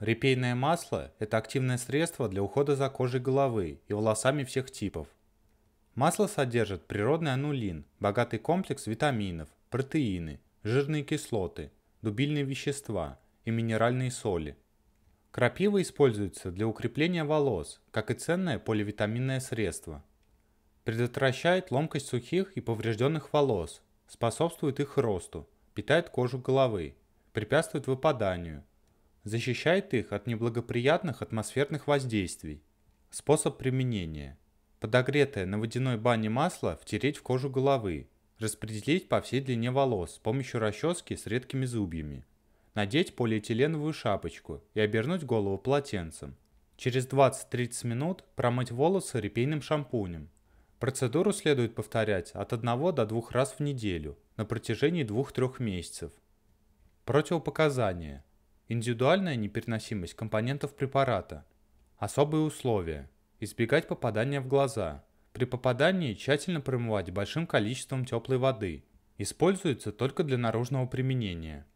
Репейное масло – это активное средство для ухода за кожей головы и волосами всех типов. Масло содержит природный анулин, богатый комплекс витаминов, протеины, жирные кислоты, дубильные вещества и минеральные соли. Крапива используется для укрепления волос, как и ценное поливитаминное средство. Предотвращает ломкость сухих и поврежденных волос, способствует их росту, питает кожу головы, препятствует выпаданию, Защищает их от неблагоприятных атмосферных воздействий. Способ применения. Подогретое на водяной бане масло втереть в кожу головы. Распределить по всей длине волос с помощью расчески с редкими зубьями. Надеть полиэтиленовую шапочку и обернуть голову полотенцем. Через 20-30 минут промыть волосы репейным шампунем. Процедуру следует повторять от 1 до 2 раз в неделю на протяжении 2-3 месяцев. Противопоказания. Индивидуальная непереносимость компонентов препарата. Особые условия. Избегать попадания в глаза. При попадании тщательно промывать большим количеством теплой воды. Используется только для наружного применения.